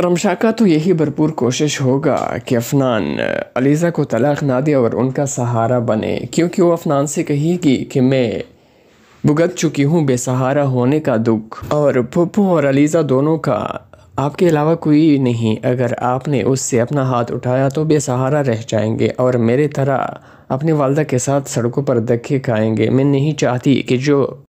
रमशा का तो यही भरपूर कोशिश होगा कि अफनान अलीज़ा को तलाक ना दे और उनका सहारा बने क्योंकि वो अफनान से कहेगी कि मैं भुगत चुकी हूँ बेसहारा होने का दुख और पप्पू और अलीज़ा दोनों का आपके अलावा कोई नहीं अगर आपने उससे अपना हाथ उठाया तो बेसहारा रह जाएंगे और मेरे तरह अपने वालदा के साथ सड़कों पर धक्के खाएंगे मैं नहीं चाहती कि जो